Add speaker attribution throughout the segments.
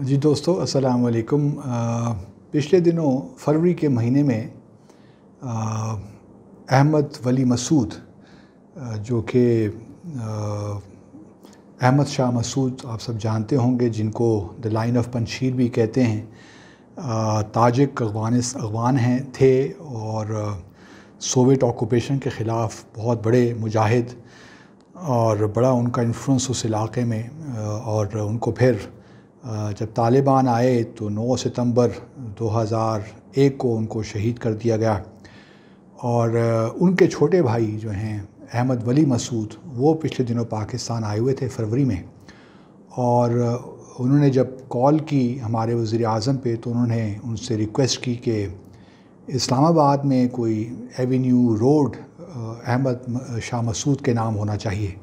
Speaker 1: जी दोस्तों अस्सलाम वालेकुम पिछले दिनों फरवरी के महीने में अहमद वली मसूद जो कि अहमद शाह मसूद आप सब जानते होंगे जिनको द लाइन ऑफ पंशीर भी कहते हैं ताजिक अफगानिस अफगान हैं थे और सोवियत ऑक्यूपेशन के ख़िलाफ़ बहुत बड़े मुजाहिद और बड़ा उनका इन्फ्लुएंस उस इलाके में और उनको फिर जब तालिबान आए तो 9 सितंबर 2001 को उनको शहीद कर दिया गया और उनके छोटे भाई जो हैं अहमद वली मसूद वो पिछले दिनों पाकिस्तान आए हुए थे फरवरी में और उन्होंने जब कॉल की हमारे वज़ी अजम पे तो उन्होंने उनसे रिक्वेस्ट की कि इस्लामाबाद में कोई एवेन्यू रोड अहमद शाह मसूद के नाम होना चाहिए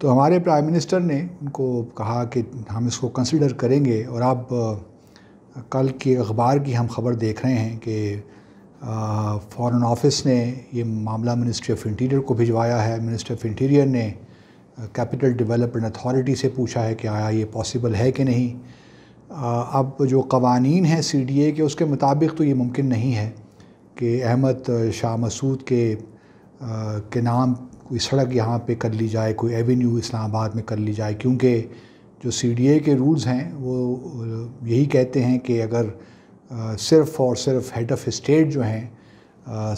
Speaker 1: तो हमारे प्राइम मिनिस्टर ने उनको कहा कि हम इसको कंसिडर करेंगे और अब कल के अखबार की हम खबर देख रहे हैं कि फ़ॉरेन ऑफिस ने ये मामला मिनिस्ट्री ऑफ इंटीरियर को भिजवाया है मिनिस्ट्री ऑफ इंटीरियर ने कैपिटल डेवलपमेंट अथॉरिटी से पूछा है कि आया ये पॉसिबल है कि नहीं आ, अब जो कवानीन हैं सी डी ए के उसके मुताबिक तो ये मुमकिन नहीं है कि अहमद शाह मसूद के आ, के नाम कोई सड़क यहाँ पे कर ली जाए कोई एवेन्यू इस्लामाबाद में कर ली जाए क्योंकि जो सी के रूल्स हैं वो यही कहते हैं कि अगर सिर्फ़ और सिर्फ हेड ऑफ़ स्टेट जो हैं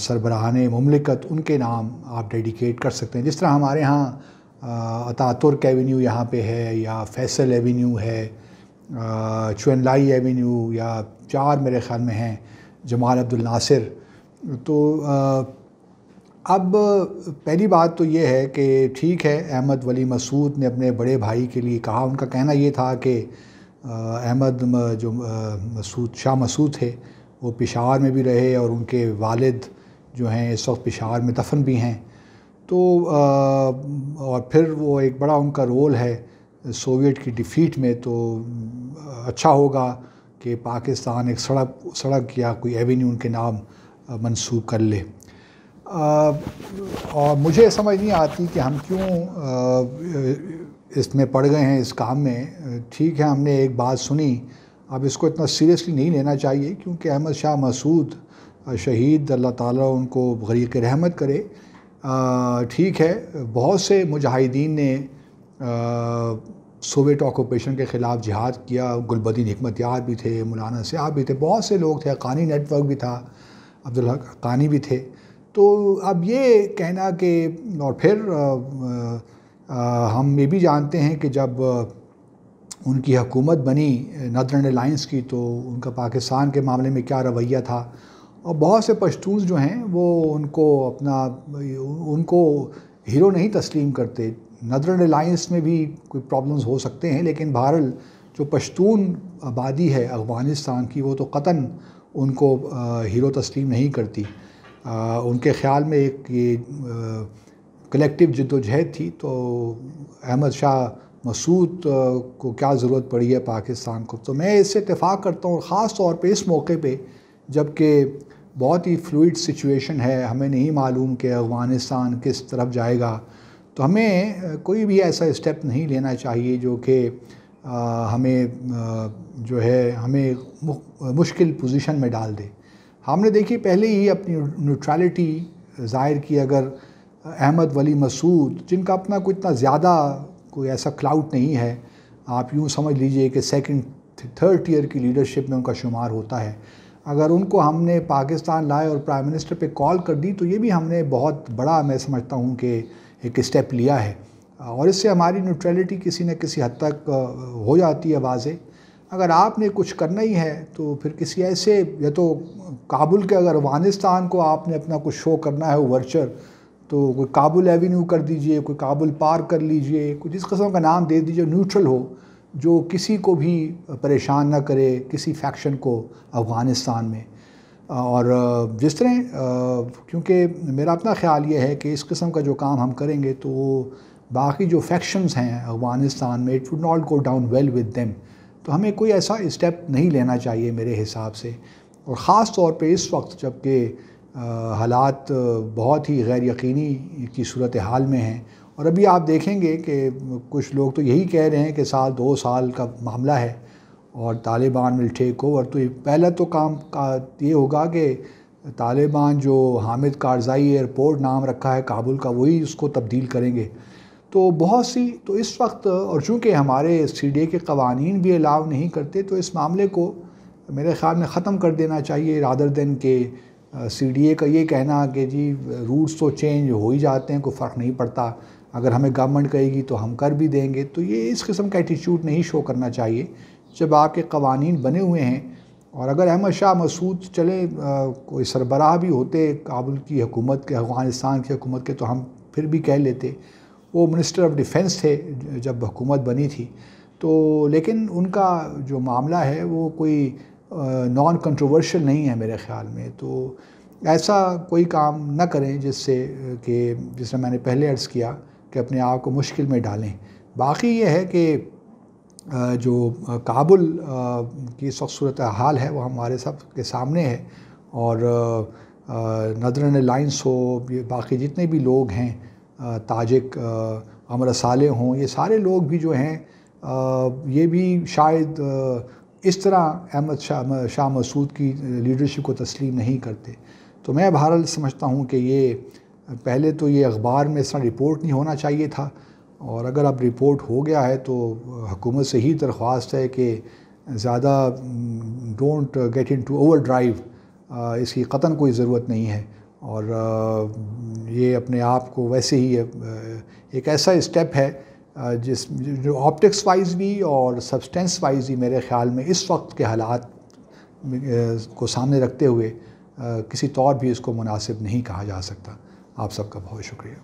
Speaker 1: सरबराहान ममलिकत उनके नाम आप डेडिकेट कर सकते हैं जिस तरह हमारे यहाँ अतातुर्क एवेन्यू यहाँ पे है या फैसल एवेन्यू है चुनलाई एवेन्यू या चार मेरे ख़्याल में हैं जमाल अब्दुल नासिर तो आ, अब पहली बात तो ये है कि ठीक है अहमद वली मसूद ने अपने बड़े भाई के लिए कहा उनका कहना ये था कि अहमद जो मसूद शाह मसूद थे वो पिशावर में भी रहे और उनके वालिद जो हैं इस वक्त पिशावर में दफन भी हैं तो और फिर वो एक बड़ा उनका रोल है सोवियत की डिफ़ीट में तो अच्छा होगा कि पाकिस्तान एक सड़क सड़क या कोई एवेन्यू उनके नाम मंसूब कर ले और मुझे समझ नहीं आती कि हम क्यों इसमें पड़ गए हैं इस काम में ठीक है हमने एक बात सुनी अब इसको इतना सीरियसली नहीं लेना चाहिए क्योंकि अहमद शाह मसूद शहीद अल्लाह ताला उनको गरीक रहमत करे ठीक है बहुत से मुजाहिदीन ने सोवियत ऑक्यूपेशन के ख़िलाफ़ जिहाद किया गुलबदीन हमत यार भी थे मौलाना सियाब भी थे बहुत से लोग थे कानी नेटवर्क भी था अब्दुल कानी भी थे तो अब ये कहना कि और फिर आ, आ, हम ये भी जानते हैं कि जब उनकी हकूमत बनी नदरन अलाइंस की तो उनका पाकिस्तान के मामले में क्या रवैया था और बहुत से पश्तूस जो हैं वो उनको अपना उनको हीरो नहीं तस्लीम करते नदरन अलाइंस में भी कोई प्रॉब्लम्स हो सकते हैं लेकिन बहरल जो पश्तून आबादी है अफ़गानिस्तान की वो तो कतन उनको हीरो तस्लीम नहीं करती आ, उनके ख्याल में एक ये कलेक्टिव जद्दोजहद थी तो अहमद शाह मसूद को क्या ज़रूरत पड़ी है पाकिस्तान को तो मैं इससे इतफाक़ करता हूँ ख़ास तौर पे इस मौके पे जबकि बहुत ही फ्लूड सिचुएशन है हमें नहीं मालूम कि अफ़गानिस्तान किस तरफ जाएगा तो हमें कोई भी ऐसा स्टेप नहीं लेना चाहिए जो कि हमें जो है हमें मुश्किल पोजीशन में डाल दे हमने देखी पहले ही अपनी न्यूट्रलिटी जाहिर की अगर अहमद वली मसूद जिनका अपना कोई इतना ज़्यादा कोई ऐसा क्लाउड नहीं है आप यूँ समझ लीजिए कि सेकंड थर्ड ईयर की लीडरशिप में उनका शुमार होता है अगर उनको हमने पाकिस्तान लाए और प्राइम मिनिस्टर पे कॉल कर दी तो ये भी हमने बहुत बड़ा मैं समझता हूँ कि एक स्टेप लिया है और इससे हमारी न्यूट्रलिटी किसी न किसी हद तक हो जाती है वाजे अगर आपने कुछ करना ही है तो फिर किसी ऐसे या तो काबुल के अगर अफगानिस्तान को आपने अपना कुछ शो करना है वर्चर तो कोई काबुल एवेन्यू कर दीजिए कोई काबुल पार कर लीजिए कुछ जिस कस्म का नाम दे दीजिए न्यूट्रल हो जो किसी को भी परेशान ना करे किसी फैक्शन को अफ़गानिस्तान में और जिस तरह क्योंकि मेरा अपना ख्याल ये है कि इस किस्म का जो काम हम करेंगे तो बाकी जो फैक्शंस हैं अफ़गानिस्तान में it would not go down well with them तो हमें कोई ऐसा स्टेप नहीं लेना चाहिए मेरे हिसाब से और ख़ास तौर पर इस वक्त जबकि हालात बहुत ही गैर यकीनी की सूरत हाल में हैं और अभी आप देखेंगे कि कुछ लोग तो यही कह रहे हैं कि साल दो साल का मामला है और तालिबान विल टेक ओवर तो पहला तो काम का ये होगा कि तालिबान जो हामिद कारजाई एयरपोर्ट नाम रखा है काबुल का वही उसको तब्दील करेंगे तो बहुत सी तो इस वक्त और चूँकि हमारे सी डी ए के कवानीन भी अलाव नहीं करते तो इस मामले को तो मेरे ख्याल में ख़त्म कर देना चाहिए रादर देन के सी डी ए का ये कहना कि जी रूट्स तो चेंज हो ही जाते हैं कोई फ़र्क नहीं पड़ता अगर हमें गवर्नमेंट कहेगी तो हम कर भी देंगे तो ये इस किस्म का एटीट्यूड नहीं शो करना चाहिए जब आपके कवानी बने हुए हैं और अगर अहमद शाह मसूद चले आ, कोई सरबराह भी होते काबुल की हुकूमत के अफ़गानिस्तान की हुकूमत के तो हम फिर भी कह लेते वो मिनिस्टर ऑफ डिफेंस थे जब हुकूमत बनी थी तो लेकिन उनका जो मामला है वो कोई नॉन कंट्रोवर्शियल नहीं है मेरे ख़्याल में तो ऐसा कोई काम ना करें जिससे कि जिसमें मैंने पहले अर्ज़ किया कि अपने आप को मुश्किल में डालें बाकी ये है कि जो काबुल की सख्त सूरत हाल है वो हमारे सब के सामने है और नदरन लाइन्स हो बाकी जितने भी लोग हैं ताजिक अमर साले हों ये सारे लोग भी जो हैं ये भी शायद इस तरह अहमद शाह शाह मसूद की लीडरशिप को तस्लीम नहीं करते तो मैं बहरहाल समझता हूँ कि ये पहले तो ये अखबार में इस तरह रिपोर्ट नहीं होना चाहिए था और अगर अब रिपोर्ट हो गया है तो हुकूमत से ही दरख्वास्त है कि ज़्यादा don't get into overdrive इसकी कतन कोई ज़रूरत नहीं है और ये अपने आप को वैसे ही एक ऐसा स्टेप है जिस जो ऑप्टिक्स वाइज भी और सब्सटेंस वाइज ही मेरे ख्याल में इस वक्त के हालात को सामने रखते हुए किसी तौर तो भी इसको मुनासिब नहीं कहा जा सकता आप सबका बहुत शुक्रिया